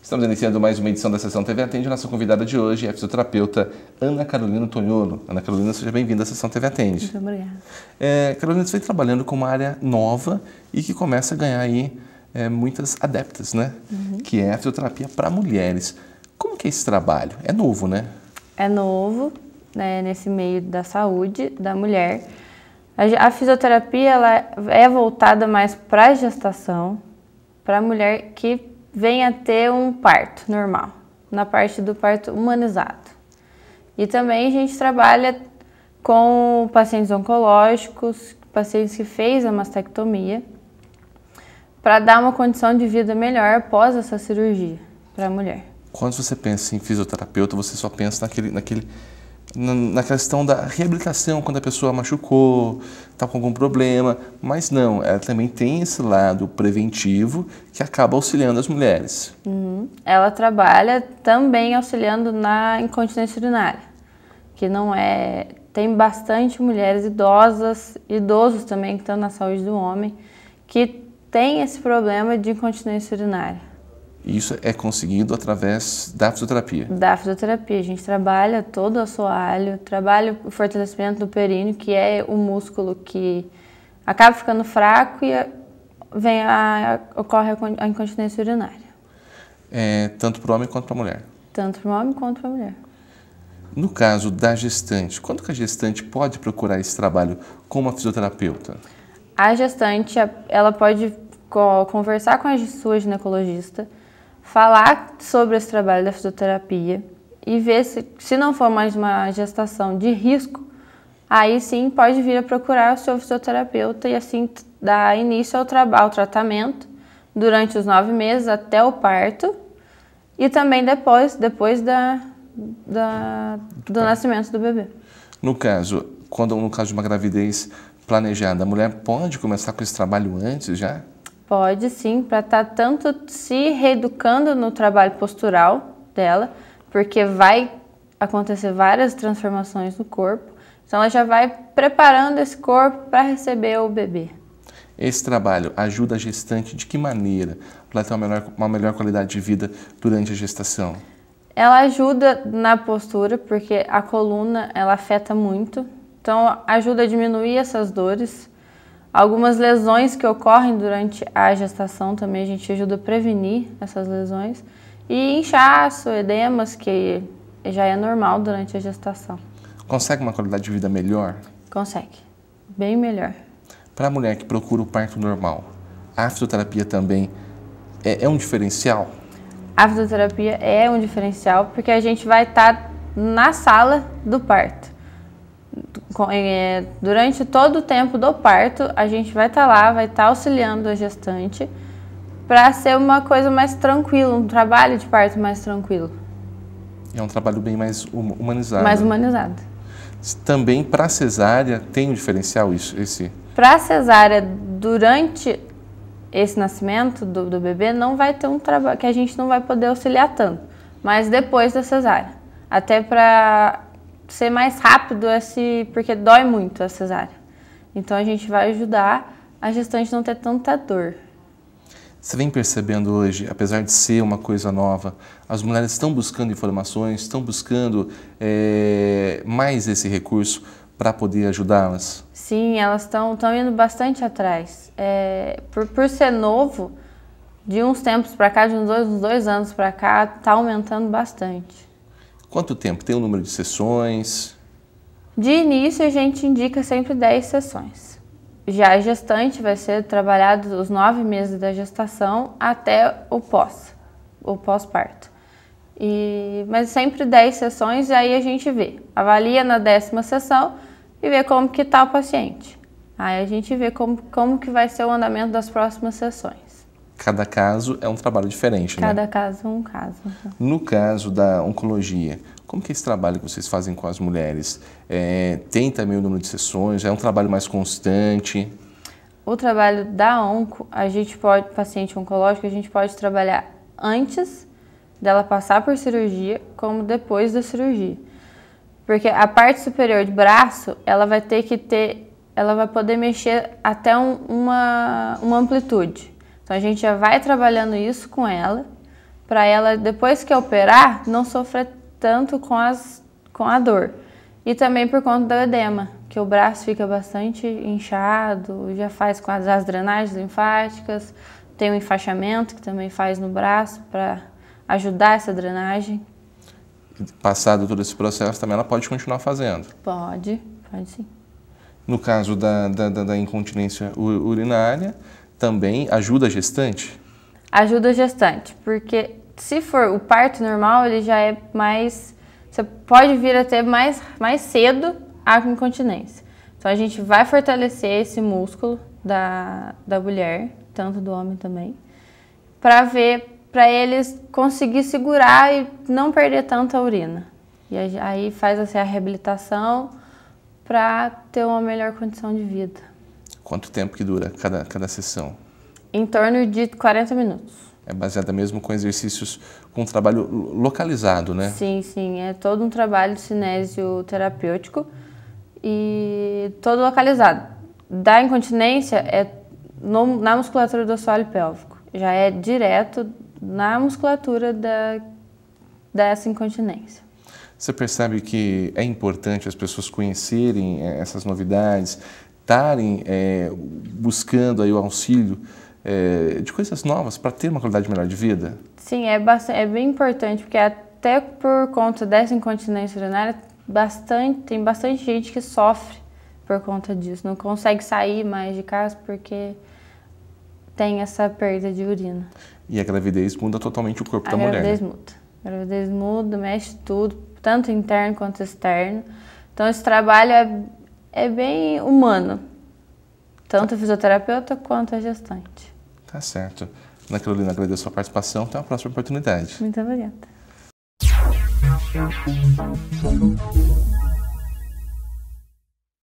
Estamos iniciando mais uma edição da Sessão TV Atende. Nossa convidada de hoje é a fisioterapeuta Ana Carolina Tonholo. Ana Carolina, seja bem-vinda à Sessão TV Atende. Muito obrigada. É, Carolina, você vem trabalhando com uma área nova e que começa a ganhar aí é, muitas adeptas, né? Uhum. Que é a fisioterapia para mulheres. Como que é esse trabalho? É novo, né? É novo, né, nesse meio da saúde da mulher. A, fisioterapia ela é, é voltada mais para a gestação, para a mulher que venha ter um parto normal, na parte do parto humanizado. E também a gente trabalha com pacientes oncológicos, pacientes que fez a mastectomia, para dar uma condição de vida melhor após essa cirurgia para a mulher. Quando você pensa em fisioterapeuta, você só pensa naquele, naquele na questão da reabilitação quando a pessoa machucou, está com algum problema, mas não, ela também tem esse lado preventivo que acaba auxiliando as mulheres. Uhum. Ela trabalha também auxiliando na incontinência urinária, que não é. Tem bastante mulheres idosas, idosos também que estão na saúde do homem, que tem esse problema de incontinência urinária. E isso é conseguido através da fisioterapia? Da fisioterapia. A gente trabalha todo o assoalho, trabalha o fortalecimento do períneo, que é o músculo que acaba ficando fraco e vem a, a, ocorre a incontinência urinária. É, tanto para o homem quanto para a mulher? Tanto para o homem quanto para a mulher. No caso da gestante, quando que a gestante pode procurar esse trabalho como a fisioterapeuta? A gestante, ela pode conversar com a sua ginecologista, falar sobre esse trabalho da fisioterapia e ver se, se não for mais uma gestação de risco, aí sim pode vir a procurar o seu fisioterapeuta e assim dar início ao, tra ao tratamento durante os nove meses até o parto e também depois, depois da, da do nascimento do bebê. No caso, quando no caso de uma gravidez planejada, a mulher pode começar com esse trabalho antes já? Pode sim, para estar tá tanto se reeducando no trabalho postural dela, porque vai acontecer várias transformações no corpo. Então ela já vai preparando esse corpo para receber o bebê. Esse trabalho ajuda a gestante de que maneira para ter uma melhor, uma melhor qualidade de vida durante a gestação? Ela ajuda na postura, porque a coluna ela afeta muito. Então ajuda a diminuir essas dores. Algumas lesões que ocorrem durante a gestação também a gente ajuda a prevenir essas lesões. E inchaço, edemas, que já é normal durante a gestação. Consegue uma qualidade de vida melhor? Consegue, bem melhor. Para a mulher que procura o parto normal, a fisioterapia também é, é, um diferencial? A fisioterapia é um diferencial porque a gente vai estar tá na sala do parto. É, durante todo o tempo do parto, a gente vai estar tá lá, vai estar tá auxiliando a gestante para ser uma coisa mais tranquila, um trabalho de parto mais tranquilo. É um trabalho bem mais hum, humanizado. Mais humanizado. Também para cesárea tem um diferencial isso, esse? Para cesárea durante esse nascimento do, do, bebê não vai ter um trabalho que a gente não vai poder auxiliar tanto, mas depois da cesárea, até para ser mais rápido esse, é porque dói muito a cesárea. Então a gente vai ajudar a gestante não ter tanta dor. Você vem percebendo hoje, apesar de ser uma coisa nova, as mulheres estão buscando informações, estão buscando é, mais esse recurso para poder ajudá-las? Sim, elas estão indo bastante atrás. É, por, por ser novo, de uns tempos para cá, de uns dois, uns dois anos para cá, está aumentando bastante. Quanto tempo? Tem o um número de sessões? De início, a gente indica sempre 10 sessões. Já a gestante vai ser trabalhado os nove meses da gestação até o pós, o pós-parto. E, mas sempre 10 sessões e aí a gente vê. Avalia na décima sessão e vê como que está o paciente. Aí a gente vê como, como que vai ser o andamento das próximas sessões. Cada caso é um trabalho diferente, né? Cada né? caso é um caso. Então. No caso da oncologia, como que é esse trabalho que vocês fazem com as mulheres? É, tem também o número de sessões? É um trabalho mais constante? O trabalho da onco, a gente pode, paciente oncológico, a gente pode trabalhar antes dela passar por cirurgia, como depois da cirurgia. Porque a parte superior de braço, ela vai ter que ter, ela vai poder mexer até um, uma, uma amplitude. Então a gente já vai trabalhando isso com ela, para ela, depois que operar, não sofrer tanto com, as, com a dor. E também por conta do edema, que o braço fica bastante inchado, já faz com as, as drenagens linfáticas, tem um enfaixamento que também faz no braço para ajudar essa drenagem. Passado todo esse processo, também ela pode continuar fazendo? Pode, pode sim. No caso da, da, da incontinência urinária, também ajuda a gestante? Ajuda a gestante, porque se for o parto normal, ele já é mais. Você pode vir até mais, mais cedo a incontinência. Então a gente vai fortalecer esse músculo da, da mulher, tanto do homem também, para ver, para eles conseguir segurar e não perder tanta urina. E aí faz assim, a reabilitação para ter uma melhor condição de vida. Quanto tempo que dura cada, cada sessão? Em torno de 40 minutos. É baseada mesmo com exercícios, com trabalho localizado, né? Sim, sim. É todo um trabalho cinésio terapêutico e todo localizado. Da incontinência é no, na musculatura do assoalho pélvico. Já é direto na musculatura da, dessa incontinência. Você percebe que é importante as pessoas conhecerem eh, essas novidades, estarem é, buscando aí o auxílio é, de coisas novas para ter uma qualidade melhor de vida? Sim, é, bastante, é bem importante, porque até por conta dessa incontinência urinária, bastante, tem bastante gente que sofre por conta disso, não consegue sair mais de casa porque tem essa perda de urina. E a gravidez muda totalmente o corpo a da mulher. A gravidez né? muda. A gravidez muda, mexe tudo, tanto interno quanto externo. Então esse trabalho é é bem humano, tanto a fisioterapeuta quanto a gestante. Tá certo. Ana Carolina, agradeço a sua participação. Até uma próxima oportunidade. Muito obrigada.